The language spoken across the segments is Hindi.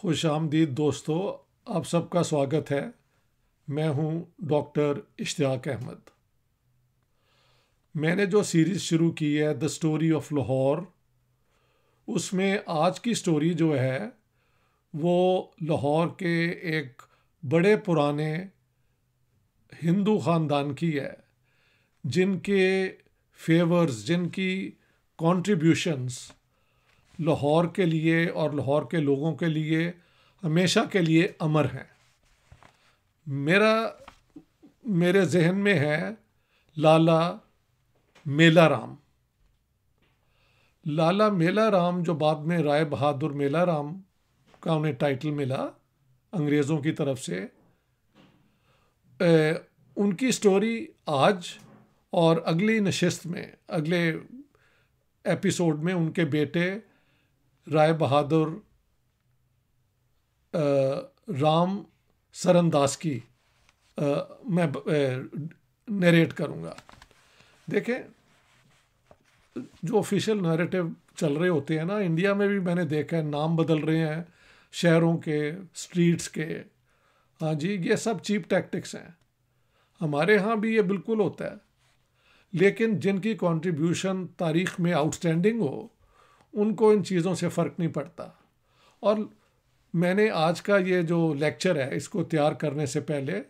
खुश आमदीद दोस्तों आप सबका स्वागत है मैं हूं डॉक्टर इश्तियाक अहमद मैंने जो सीरीज़ शुरू की है द स्टोरी ऑफ लाहौर उसमें आज की स्टोरी जो है वो लाहौर के एक बड़े पुराने हिंदू ख़ानदान की है जिनके फेवर्स जिनकी कॉन्ट्रीब्यूशंस लाहौर के लिए और लाहौर के लोगों के लिए हमेशा के लिए अमर हैं मेरा मेरे जहन में है लाला मेला राम लाला मेला राम जो बाद में राय बहादुर मेला राम का उन्हें टाइटल मिला अंग्रेज़ों की तरफ से ए, उनकी स्टोरी आज और अगली नशस्त में अगले एपिसोड में उनके बेटे राय बहादुर राम सरनदास की मैं नरेट करूँगा देखें जो ऑफिशियल नरेटिव चल रहे होते हैं ना इंडिया में भी मैंने देखा है नाम बदल रहे हैं शहरों के स्ट्रीट्स के हाँ जी ये सब चीप टैक्टिक्स हैं हमारे यहाँ भी ये बिल्कुल होता है लेकिन जिनकी कंट्रीब्यूशन तारीख में आउटस्टैंडिंग हो उनको इन चीज़ों से फ़र्क नहीं पड़ता और मैंने आज का ये जो लेक्चर है इसको तैयार करने से पहले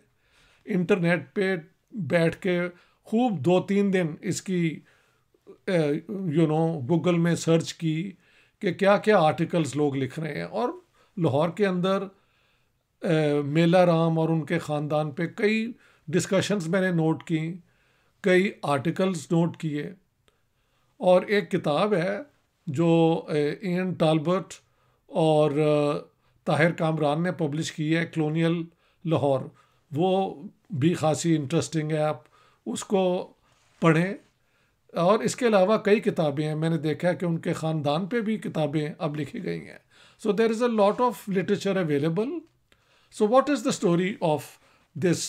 इंटरनेट पे बैठ के खूब दो तीन दिन इसकी यू नो गूगल में सर्च की कि क्या क्या आर्टिकल्स लोग लिख रहे हैं और लाहौर के अंदर मेला राम और उनके ख़ानदान पे कई डिस्कशंस मैंने नोट की कई आर्टिकल्स नोट किए और एक किताब है जो एन टालबर्ट और ताहिर कामरान ने पब्लिश की है क्लोनियल लाहौर वो भी खासी इंटरेस्टिंग है आप उसको पढ़ें और इसके अलावा कई किताबें हैं मैंने देखा है कि उनके ख़ानदान पे भी किताबें अब लिखी गई हैं so there is a lot of literature available so what is the story of this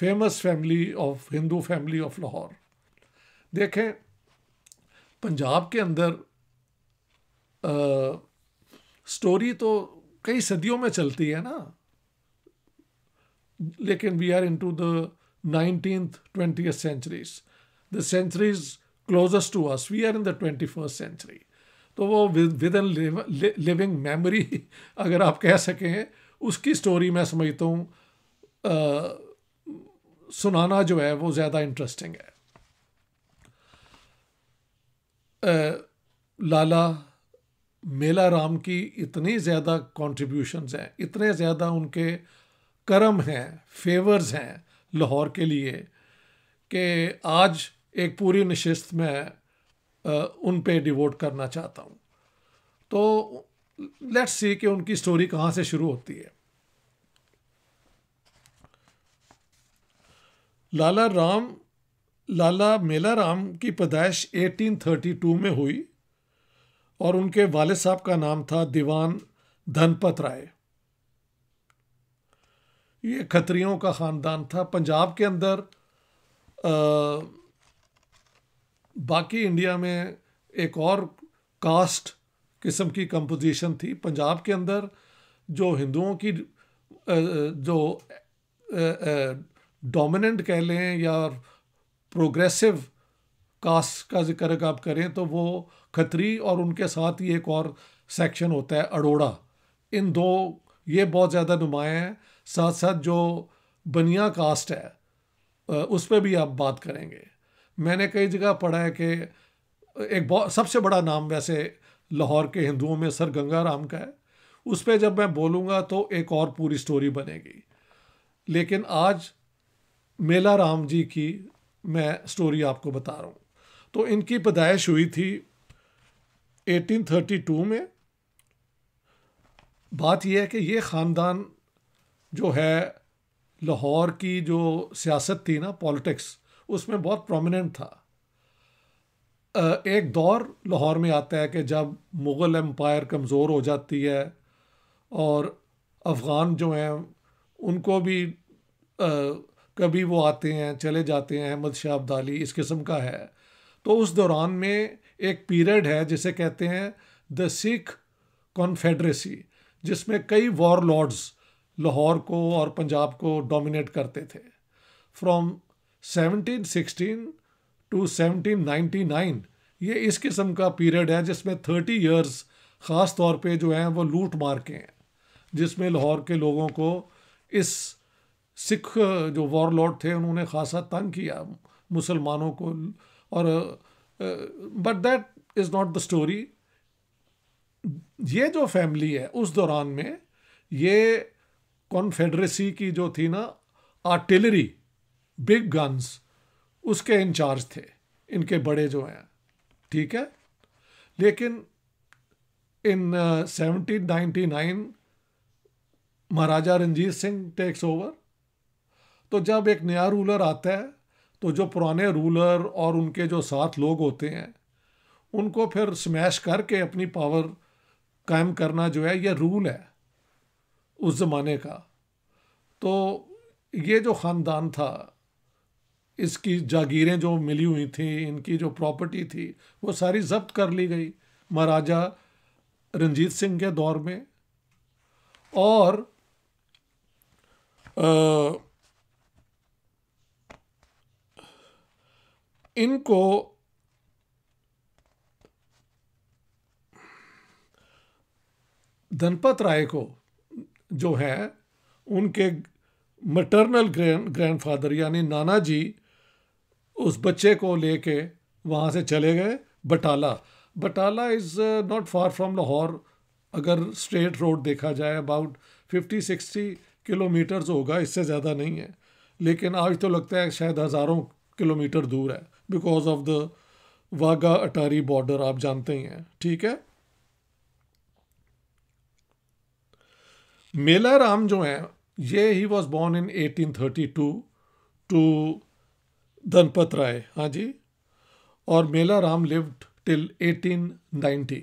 famous family of Hindu family of Lahore देखें पंजाब के अंदर आ, स्टोरी तो कई सदियों में चलती है ना लेकिन we are in to the nineteen twenty centuries the centuries closest to us we are in the twenty first century तो वो विद इन लिविंग मेमोरी अगर आप कह सकें उसकी स्टोरी मैं समझता हूँ सुनाना जो है वो ज़्यादा इंटरेस्टिंग है लाला मेला राम की इतनी ज़्यादा कंट्रीब्यूशंस हैं इतने ज़्यादा उनके कर्म हैं फेवर्स हैं लाहौर के लिए कि आज एक पूरी नशस्त में उन पे डिवोट करना चाहता हूँ तो लेट्स सी कि उनकी स्टोरी कहाँ से शुरू होती है लाला राम लाला मेलाराम की पैदाइश 1832 में हुई और उनके वाले साहब का नाम था दीवान धनपत राय ये खत्रियों का ख़ानदान था पंजाब के अंदर आ, बाकी इंडिया में एक और कास्ट किस्म की कंपोजिशन थी पंजाब के अंदर जो हिंदुओं की जो डोमिनेंट कह लें या प्रोग्रेसिव कास्ट का जिक्र अगर आप करें तो वो खत्री और उनके साथ ही एक और सेक्शन होता है अड़ोड़ा इन दो ये बहुत ज़्यादा नुमाएँ हैं साथ साथ जो बनिया कास्ट है उस पर भी आप बात करेंगे मैंने कई जगह पढ़ा है कि एक बहुत सबसे बड़ा नाम वैसे लाहौर के हिंदुओं में सर गंगा राम का है उस पर जब मैं बोलूँगा तो एक और पूरी स्टोरी बनेगी लेकिन आज मेला राम जी की मैं स्टोरी आपको बता रहा हूँ तो इनकी पैदाइश हुई थी 1832 में बात यह है कि ये ख़ानदान जो है लाहौर की जो सियासत थी ना पॉलिटिक्स उसमें बहुत प्रोमिनेंट था एक दौर लाहौर में आता है कि जब मुग़ल एम्पायर कमज़ोर हो जाती है और अफ़गान जो हैं उनको भी कभी वो आते हैं चले जाते हैं अहमद शाह अब्दाली इस किस्म का है तो उस दौरान में एक पीरियड है जिसे कहते हैं द सिख कॉन्फेडरेसी जिसमें कई वॉर लॉर्ड्स लाहौर को और पंजाब को डोमिनेट करते थे फ्रॉम 1716 टू 1799 ये इस किस्म का पीरियड है जिसमें 30 इयर्स ख़ास तौर पे जो हैं वो लूट मार के हैं जिसमें लाहौर के लोगों को इस सिख जो वॉर लॉर्ड थे उन्होंने खासा तंग किया मुसलमानों को और but that is not the story ये जो फैमिली है उस दौरान में ये कॉन्फेडरेसी की जो थी ना आर्टिलरी बिग गन्स उसके इंचार्ज थे इनके बड़े जो हैं ठीक है लेकिन in seventeen ninety nine Maharaja Ranjit Singh takes over तो जब एक नया रूलर आता है तो जो पुराने रूलर और उनके जो साथ लोग होते हैं उनको फिर स्मैश करके अपनी पावर कायम करना जो है ये रूल है उस ज़माने का तो ये जो ख़ानदान था इसकी जागीरें जो मिली हुई थी इनकी जो प्रॉपर्टी थी वो सारी जब्त कर ली गई महाराजा रंजीत सिंह के दौर में और आ, इनको धनपत राय को जो है उनके मटर्नल ग्रैंड ग्रैंडफादर यानी नाना जी उस बच्चे को लेके वहाँ से चले गए Batala Batala is not far from Lahore अगर स्ट्रेट रोड देखा जाए अबाउट फिफ्टी सिक्सटी किलोमीटर्स होगा इससे ज़्यादा नहीं है लेकिन आज तो लगता है शायद हज़ारों किलोमीटर दूर है because of the Wagah Attari border आप जानते ही हैं ठीक है मेला राम जो है ये he was born in 1832 to Dhanpat Rai हाँ जी और मेला राम लिव्ड टिल 1890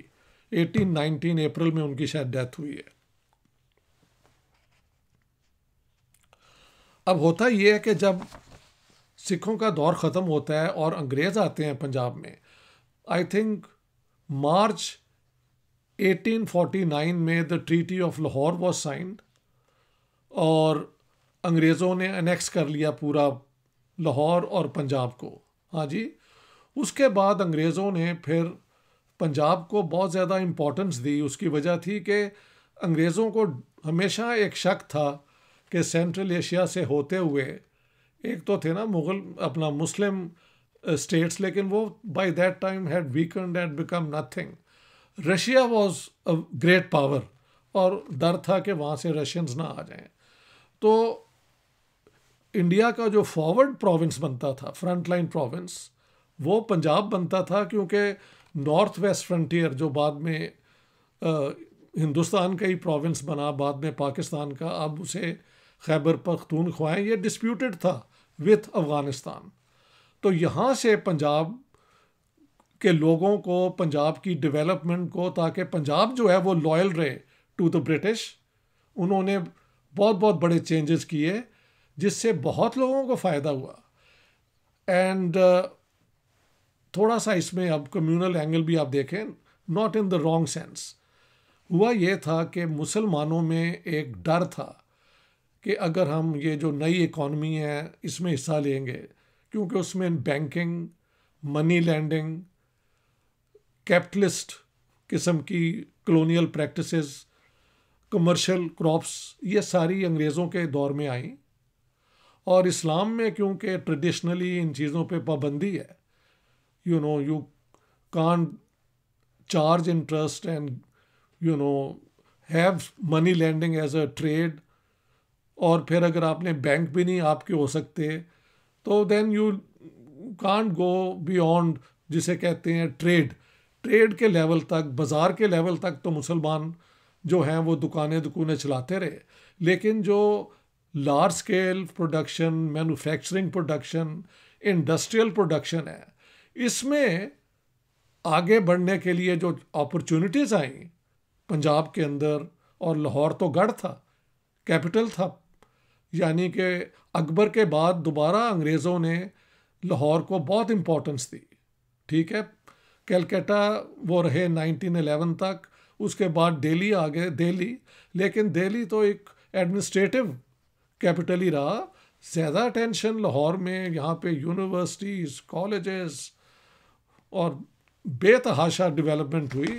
1819 अप्रैल में उनकी शायद डेथ हुई है अब होता यह है कि जब सिखों का दौर ख़त्म होता है और अंग्रेज़ आते हैं पंजाब में आई थिंक मार्च 1849 में the treaty of Lahore was signed और अंग्रेज़ों ने अनेक्स कर लिया पूरा लाहौर और पंजाब को हाँ जी उसके बाद अंग्रेज़ों ने फिर पंजाब को बहुत ज़्यादा इम्पोर्टेंस दी उसकी वजह थी कि अंग्रेज़ों को हमेशा एक शक था कि सेंट्रल एशिया से होते हुए एक तो थे ना मुगल अपना मुस्लिम स्टेट्स लेकिन वो by that time had weakened and become nothing Russia was a great power और डर था कि वहाँ से रशियंस ना आ जाएं तो इंडिया का जो फॉरवर्ड प्रोविंस बनता था फ्रंट लाइन प्रोविंस वो पंजाब बनता था क्योंकि नॉर्थ वेस्ट फ्रंटियर जो बाद में आ, हिंदुस्तान का ही प्रोविंस बना बाद में पाकिस्तान का अब उसे खैबर ख्वाएँ ये डिस्प्यूटेड था विथ अफ़गानिस्तान तो यहाँ से पंजाब के लोगों को पंजाब की डेवलपमेंट को ताकि पंजाब जो है वो लॉयल रहे टू द ब्रिटिश उन्होंने बहुत बहुत बड़े चेंजेस किए जिससे बहुत लोगों को फ़ायदा हुआ एंड uh, थोड़ा सा इसमें अब कम्युनल एंगल भी आप देखें not in the wrong sense हुआ ये था कि मुसलमानों में एक डर था कि अगर हम ये जो नई इकॉनमी है इसमें हिस्सा लेंगे क्योंकि उसमें बैंकिंग मनी लैंडिंग कैपिटलिस्ट किस्म की कलोनियल प्रैक्टिसेस कमर्शियल क्रॉप्स ये सारी अंग्रेज़ों के दौर में आई और इस्लाम में क्योंकि ट्रेडिशनली इन चीज़ों पे पाबंदी है you know you can charge interest and you know have money lending as a trade और फिर अगर आपने बैंक भी नहीं आपके हो सकते तो then you can't go beyond जिसे कहते हैं ट्रेड ट्रेड के लेवल तक बाज़ार के लेवल तक तो मुसलमान जो हैं वो दुकानें दुकानें चलाते रहे लेकिन जो large scale production manufacturing production industrial production है इसमें आगे बढ़ने के लिए जो अपॉर्चुनिटीज़ आई पंजाब के अंदर और लाहौर तो गढ़ था कैपिटल था यानी कि अकबर के बाद दोबारा अंग्रेज़ों ने लाहौर को बहुत इम्पोर्टेंस दी ठीक है कैलकटा वो रहे 1911 तक उसके बाद दिल्ली आ गए दिल्ली लेकिन दिल्ली तो एक एडमिनिस्ट्रेटिव कैपिटल ही रहा ज़्यादा टेंशन लाहौर में यहाँ पे यूनिवर्सिटीज़ कॉलेजेस और बेतहाशा डेवलपमेंट हुई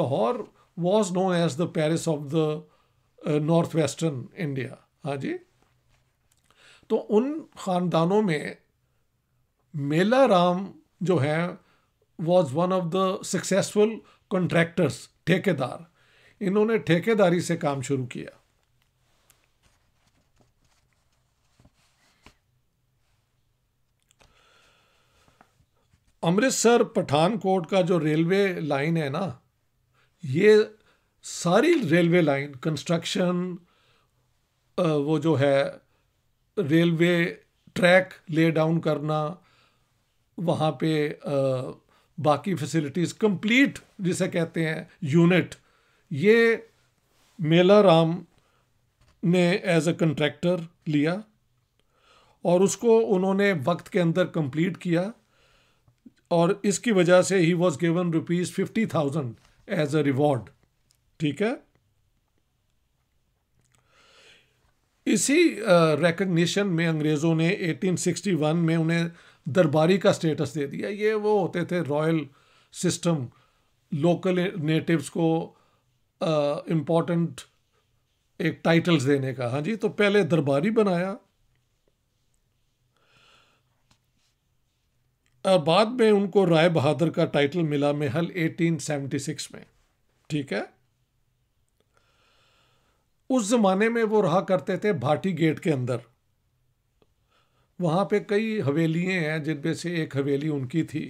Lahore was known as the Paris of the north western India हाँ जी तो उन ख़ानदानों में मेला राम जो है was one of the successful contractors ठेकेदार इन्होंने ठेकेदारी से काम शुरू किया अमृतसर पठानकोट का जो रेलवे लाइन है ना ये सारी रेलवे लाइन कंस्ट्रक्शन वो जो है रेलवे ट्रैक ले डाउन करना वहाँ पे आ, बाकी फैसिलिटीज़ कंप्लीट जिसे कहते हैं यूनिट ये मेला राम ने एज अ कंट्रैक्टर लिया और उसको उन्होंने वक्त के अंदर कंप्लीट किया और इसकी वजह से he was given rupees fifty thousand as a reward ठीक है इसी रिकग्निशन में अंग्रेज़ों ने 1861 में उन्हें दरबारी का स्टेटस दे दिया ये वो होते थे रॉयल सिस्टम लोकल नेटिव्स को इम्पोर्टेंट एक टाइटल्स देने का हाँ जी तो पहले दरबारी बनाया और बाद में उनको राय बहादुर का टाइटल मिला महल 1876 में ठीक है उस ज़माने में वो रहा करते थे भाटी गेट के अंदर वहाँ पे कई हवेलियाँ हैं जिनमें से एक हवेली उनकी थी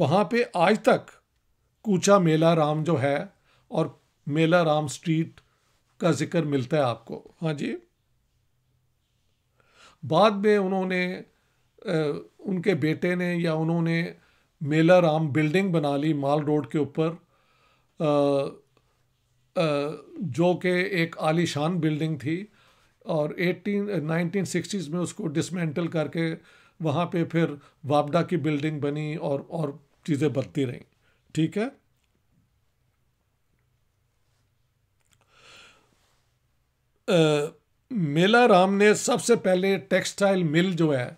वहाँ पे आज तक कूचा मेला राम जो है और मेला राम स्ट्रीट का जिक्र मिलता है आपको हाँ जी बाद में उन्होंने उनके बेटे ने या उन्होंने मेला राम बिल्डिंग बना ली माल रोड के ऊपर जो कि एक आलीशान बिल्डिंग थी और 18 1960s में उसको डिसमेंटल करके वहाँ पे फिर वापडा की बिल्डिंग बनी और और चीज़ें बनती रहीं ठीक है आ, मेला राम ने सबसे पहले टेक्सटाइल मिल जो है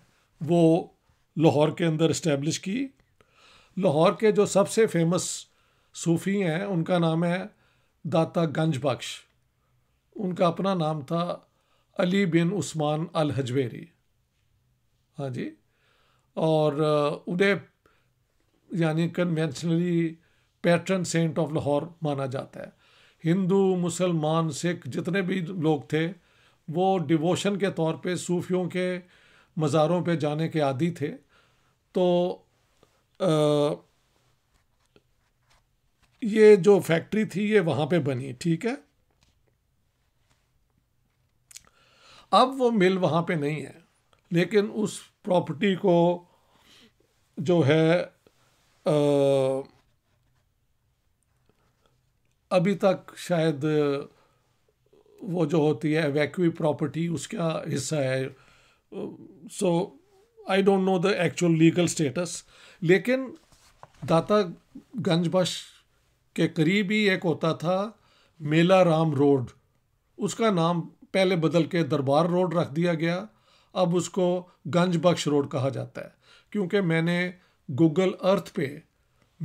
वो लाहौर के अंदर इस्टेब्लिश की लाहौर के जो सबसे फेमस सूफ़ी हैं उनका नाम है दाता गंज उनका अपना नाम था अली बिन उस्मान अल हजवेरी हाँ जी और उन्हें यानी conventionally patron saint of Lahore माना जाता है हिंदू मुसलमान सिख जितने भी लोग थे वो डिवोशन के तौर पे सूफियों के मज़ारों पे जाने के आदि थे तो आ, ये जो फैक्ट्री थी ये वहां पे बनी ठीक है अब वो मिल वहाँ पे नहीं है लेकिन उस प्रॉपर्टी को जो है आ, अभी तक शायद वो जो होती है वैक्यू प्रॉपर्टी उसका हिस्सा है so I don't know the actual legal status लेकिन दाता गंजबश के करीब ही एक होता था मेला राम रोड उसका नाम पहले बदल के दरबार रोड रख दिया गया अब उसको गंज बख्श रोड कहा जाता है क्योंकि मैंने गूगल अर्थ पे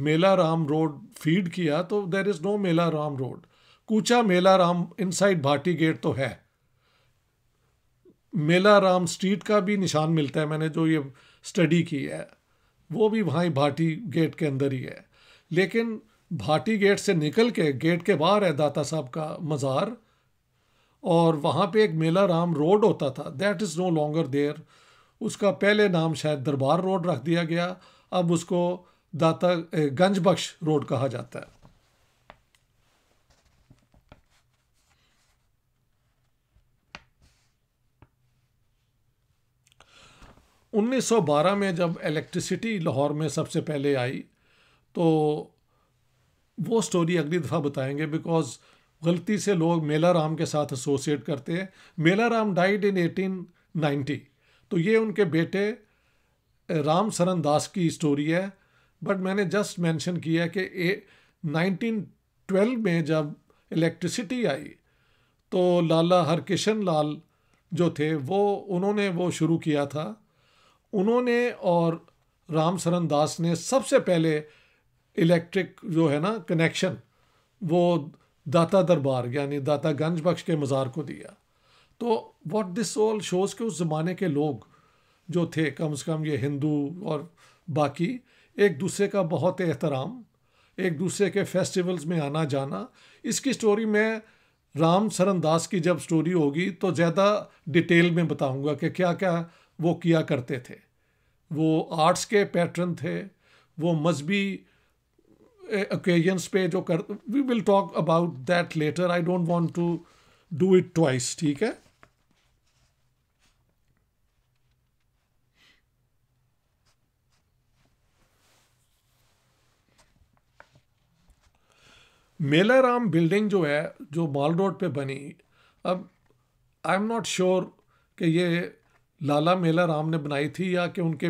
मेला राम रोड फीड किया तो there is no Mela Ram road कूचा मेला राम इनसाइड भाटी गेट तो है मेला राम स्ट्रीट का भी निशान मिलता है मैंने जो ये स्टडी की है वो भी वहाँ भाटी गेट के अंदर ही है लेकिन भाटी गेट से निकल के गेट के बाहर है दाता साहब का मज़ार और वहाँ पे एक मेला राम रोड होता था that is no longer there उसका पहले नाम शायद दरबार रोड रख दिया गया अब उसको दाता गंज बख्श रोड कहा जाता है उन्नीस सौ बारह में जब इलेक्ट्रिसिटी लाहौर में सबसे पहले आई तो वो स्टोरी अगली दफ़ा बताएंगे बिकॉज गलती से लोग मेला राम के साथ एसोसिएट करते हैं मेला राम डाइड इन 1890 तो ये उनके बेटे राम सरन दास की स्टोरी है बट मैंने जस्ट मेंशन किया कि ए 1912 में जब इलेक्ट्रिसिटी आई तो लाला हरकिशन लाल जो थे वो उन्होंने वो शुरू किया था उन्होंने और राम सरन दास ने सबसे पहले इलेक्ट्रिक जो है ना कनेक्शन वो दाता दरबार यानी दाता गंज बख्श के मज़ार को दिया तो वॉट दिस ऑल शोज़ के उस ज़माने के लोग जो थे कम से कम ये हिंदू और बाकी एक दूसरे का बहुत एहतराम एक दूसरे के फेस्टिवल्स में आना जाना इसकी स्टोरी मैं राम सरनदास की जब स्टोरी होगी तो ज़्यादा डिटेल में बताऊंगा कि क्या क्या वो किया करते थे वो आर्ट्स के पैटर्न थे वो मजहबी occasions पे जो कर we will talk about that later I don't want to do it twice ठीक है मेलाराम बिल्डिंग जो है जो माल रोड पर बनी अब आई एम नॉट श्योर कि ये लाला मेला राम ने बनाई थी या कि उनके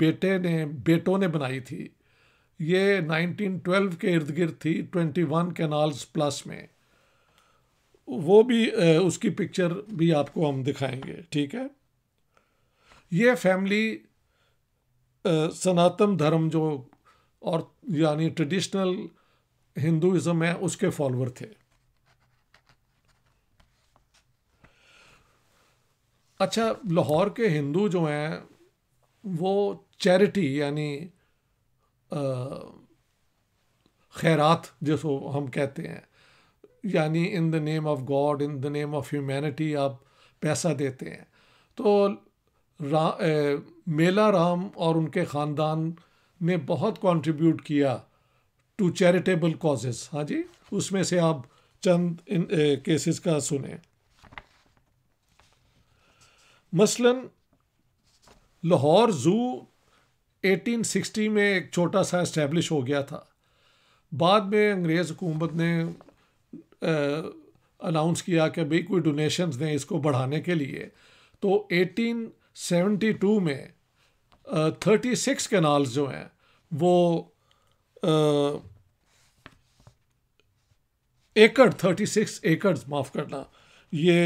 बेटे ने बेटों ने बनाई थी ये 1912 के इर्द गिर्द थी 21 कैनाल्स प्लस में वो भी उसकी पिक्चर भी आपको हम दिखाएंगे ठीक है ये फैमिली सनातन धर्म जो और यानी ट्रेडिशनल हिंदुज़म है उसके फॉलोअर थे अच्छा लाहौर के हिंदू जो हैं वो चैरिटी यानी खैरात जिसको हम कहते हैं यानी in the name of God in the name of humanity आप पैसा देते हैं तो रा, ए, मेला राम और उनके ख़ानदान ने बहुत कंट्रीब्यूट किया टू चैरिटेबल कॉजेज़ हाँ जी उसमें से आप चंद इन केसेस का सुने मसलन लाहौर ज़ू 1860 में एक छोटा सा इस्टेब्लिश हो गया था बाद में अंग्रेज़ हुकूमत ने अनाउंस किया कि भाई कोई डोनेशंस दें इसको बढ़ाने के लिए तो 1872 में थर्टी सिक्स कैनाल्स जो हैं वो एकड़ थर्टी सिक्स एकड़ माफ़ करना ये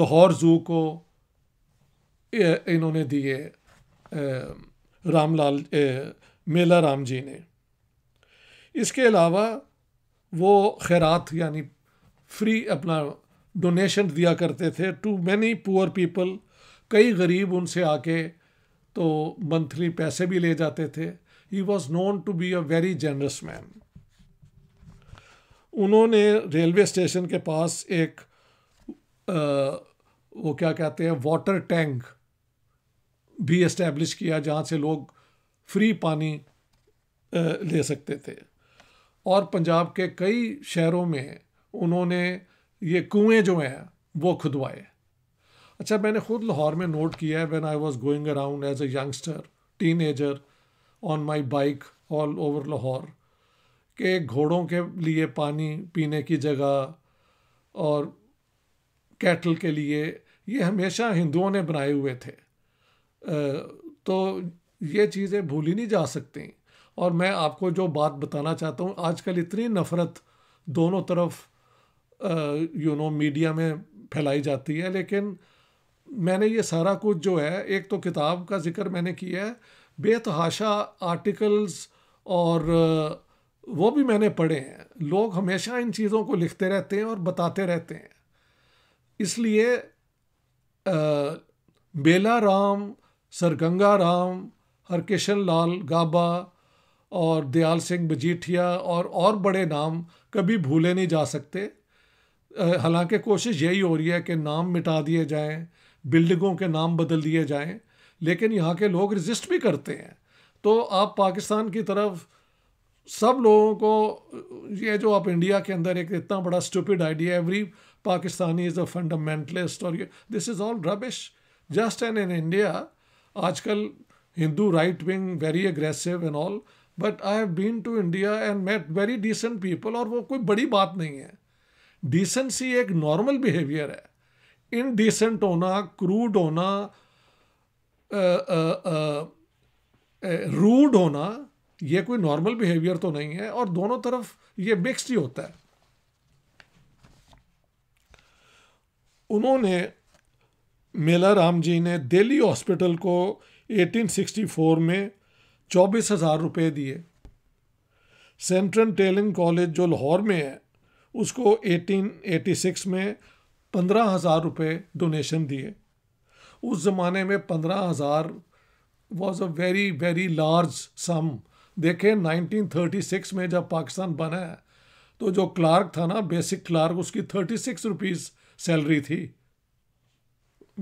लाहौर ज़ू को इन्होंने दिए रामलाल मेला राम जी ने इसके अलावा वो खैरात यानी फ्री अपना डोनेशन दिया करते थे टू मैनी पुअर पीपल कई गरीब उनसे आके तो मंथली पैसे भी ले जाते थे he was known to be a very generous man उन्होंने रेलवे स्टेशन के पास एक आ, वो क्या कहते हैं वाटर टैंक भी इस्टेब्लिश किया जहाँ से लोग फ्री पानी ले सकते थे और पंजाब के कई शहरों में उन्होंने ये कुएँ जो हैं वो खुदवाए अच्छा मैंने खुद लाहौर में नोट किया है when I was going around as a youngster teenager on my bike all over Lahore के घोड़ों के लिए पानी पीने की जगह और कैटल के लिए ये हमेशा हिंदुओं ने बनाए हुए थे तो ये चीज़ें भूली नहीं जा सकती और मैं आपको जो बात बताना चाहता हूँ आजकल इतनी नफ़रत दोनों तरफ यू नो मीडिया में फैलाई जाती है लेकिन मैंने ये सारा कुछ जो है एक तो किताब का जिक्र मैंने किया है बेतहाशा आर्टिकल्स और वो भी मैंने पढ़े हैं लोग हमेशा इन चीज़ों को लिखते रहते हैं और बताते रहते हैं इसलिए बेला राम सर गंगा राम हरकिशन लाल गाबा और दयाल सिंह मजीठिया और और बड़े नाम कभी भूले नहीं जा सकते हालांकि कोशिश यही हो रही है कि नाम मिटा दिए जाएं बिल्डिंगों के नाम बदल दिए जाएं लेकिन यहाँ के लोग रजिस्ट भी करते हैं तो आप पाकिस्तान की तरफ सब लोगों को ये जो आप इंडिया के अंदर एक इतना बड़ा stupid idea every Pakistani is a fundamentalist और ये this is all rubbish just an in India आजकल Hindu right wing very aggressive and all but I have been to India and met very decent people और वो कोई बड़ी बात नहीं है डिसेंसी एक नॉर्मल बिहेवियर है इनडिसेंट होना क्रूड होना रूड होना ये कोई नॉर्मल बिहेवियर तो नहीं है और दोनों तरफ ये मिक्सड ही होता है उन्होंने मेला राम जी ने दिल्ली हॉस्पिटल को 1864 में चौबीस हज़ार रुपये दिए सेंट्रल टेलिंग कॉलेज जो लाहौर में है उसको 1886 में पंद्रह हज़ार रुपये डोनेशन दिए उस ज़माने में पंद्रह हज़ार was a very very large sum देखें 1936 में जब पाकिस्तान बना है तो जो क्लार्क था ना बेसिक क्लार्क उसकी थर्टी सिक्स रुपीज़ सैलरी थी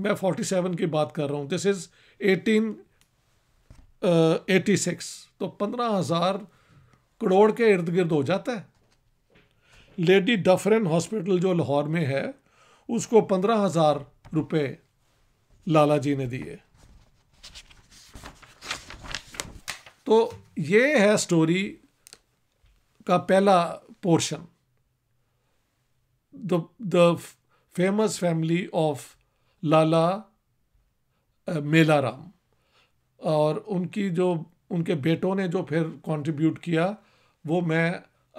मैं फोर्टी सेवन की बात कर रहा हूँ this is eighteen eighty six तो पंद्रह हज़ार करोड़ के इर्द गिर्द हो जाता है लेडी डफरन हॉस्पिटल जो लाहौर में है उसको पंद्रह हज़ार रुपये लाला जी ने दिए तो ये है स्टोरी का पहला portion the famous family of Lala Melaram और उनकी जो उनके बेटों ने जो फिर कंट्रीब्यूट किया वो मैं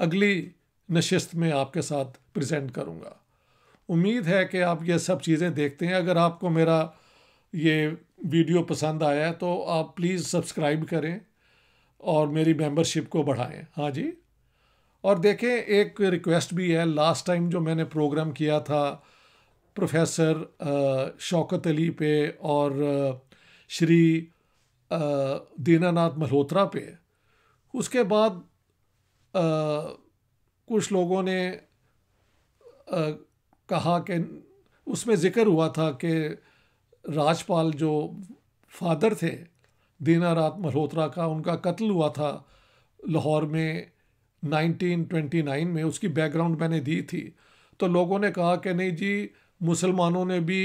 अगली नशस्त में आपके साथ प्रेजेंट करूँगा उम्मीद है कि आप ये सब चीज़ें देखते हैं अगर आपको मेरा ये वीडियो पसंद आया है तो आप प्लीज़ सब्सक्राइब करें और मेरी मेंबरशिप को बढ़ाएं हाँ जी और देखें एक रिक्वेस्ट भी है लास्ट टाइम जो मैंने प्रोग्राम किया था प्रोफेसर शौकत अली पे और श्री दीनानाथ मल्होत्रा पे उसके बाद आ, कुछ लोगों ने आ, कहा कि उसमें ज़िक्र हुआ था कि राजपाल जो फादर थे दीनानाथ मल्होत्रा का उनका कत्ल हुआ था लाहौर में 1929 में उसकी बैकग्राउंड मैंने दी थी तो लोगों ने कहा कि नहीं जी मुसलमानों ने भी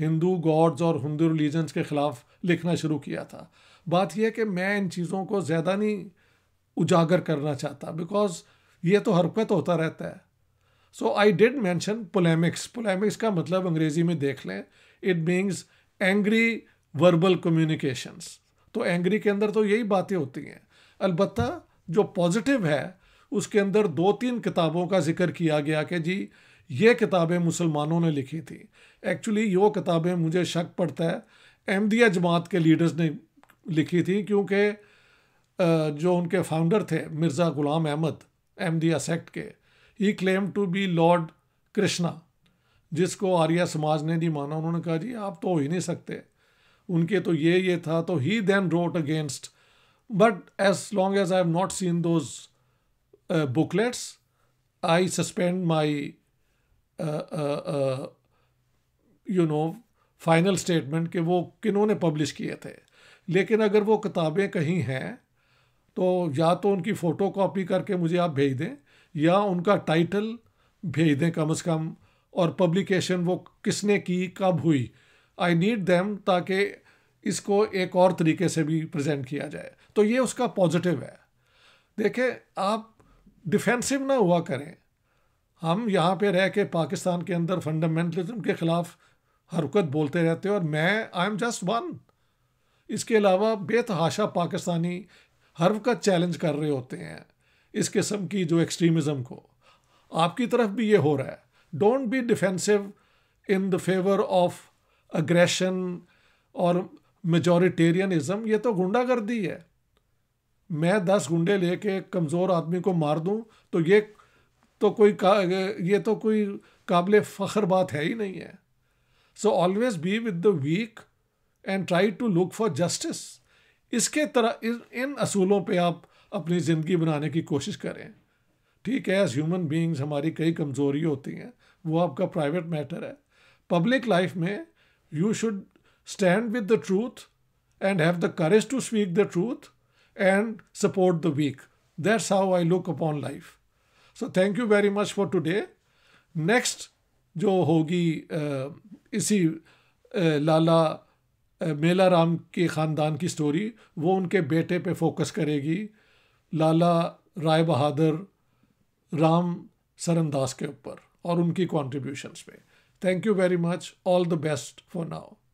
हिंदू गॉड्स और हिंदू रिलीजन्स के ख़िलाफ़ लिखना शुरू किया था बात यह है कि मैं इन चीज़ों को ज़्यादा नहीं उजागर करना चाहता बिकॉज ये तो हर होता रहता है सो आई डिड मैंशन पोलेमिक्स पोलेमिक्स का मतलब अंग्रेज़ी में देख लें it means angry verbal communications तो एंग्री के अंदर तो यही बातें होती हैं अलबत्त जो पॉजिटिव है उसके अंदर दो तीन किताबों का जिक्र किया गया कि जी ये किताबें मुसलमानों ने लिखी थी एक्चुअली यो किताबें मुझे शक पड़ता है अहमदिया जमात के लीडर्स ने लिखी थी क्योंकि जो उनके फाउंडर थे मिर्ज़ा ग़ुलाम अहमद अहमदिया सेक्ट के ही claim to be lord Krishna जिसको आर्या समाज ने नहीं माना उन्होंने कहा जी आप तो हो ही नहीं सकते उनके तो ये ये था तो ही then wrote against but as long as I have not seen those booklets I suspend my you know final statement कि वो किन्होंने पब्लिश किए थे लेकिन अगर वो किताबें कहीं हैं तो या तो उनकी फ़ोटो कॉपी करके मुझे आप भेज दें या उनका टाइटल भेज दें कम से कम और पब्लिकेशन वो किसने की कब हुई आई नीड देम ताकि इसको एक और तरीके से भी प्रेजेंट किया जाए तो ये उसका पॉजिटिव है देखें आप डिफेंसिव ना हुआ करें हम यहाँ पे रह के पाकिस्तान के अंदर फंडामेंटलिज्म के ख़िलाफ़ हरकत बोलते रहते हैं और मैं आई एम जस्ट वन इसके अलावा बेतहाशा पाकिस्तानी हर वक़्त चैलेंज कर रहे होते हैं इस किस्म की जो एक्सट्रीमिज़म को आपकी तरफ भी ये हो रहा है don't be defensive in the favour of aggression और मेजोरिटेरियनिज़म ये तो गुंडागर्दी है मैं दस गुंडे लेके कमज़ोर आदमी को मार दूं तो ये तो कोई ये तो कोई काबिल फ़ख्र बात है ही नहीं है so always be with the weak and try to look for justice इसके तरह इन इन असूलों पे आप अपनी ज़िंदगी बनाने की कोशिश करें ठीक है एज ह्यूमन बींग्स हमारी कई कमज़ोरी होती हैं वो आपका प्राइवेट मैटर है पब्लिक लाइफ में you should stand with the truth and have the courage to speak the truth and support the weak that's how I look upon life so thank you very much for today next जो होगी इसी लाला मेला राम के ख़ानदान की स्टोरी वो उनके बेटे पे फोकस करेगी लाला राय बहादुर राम सरनदास के ऊपर और उनकी कॉन्ट्रीब्यूशंस पे thank you very much all the best for now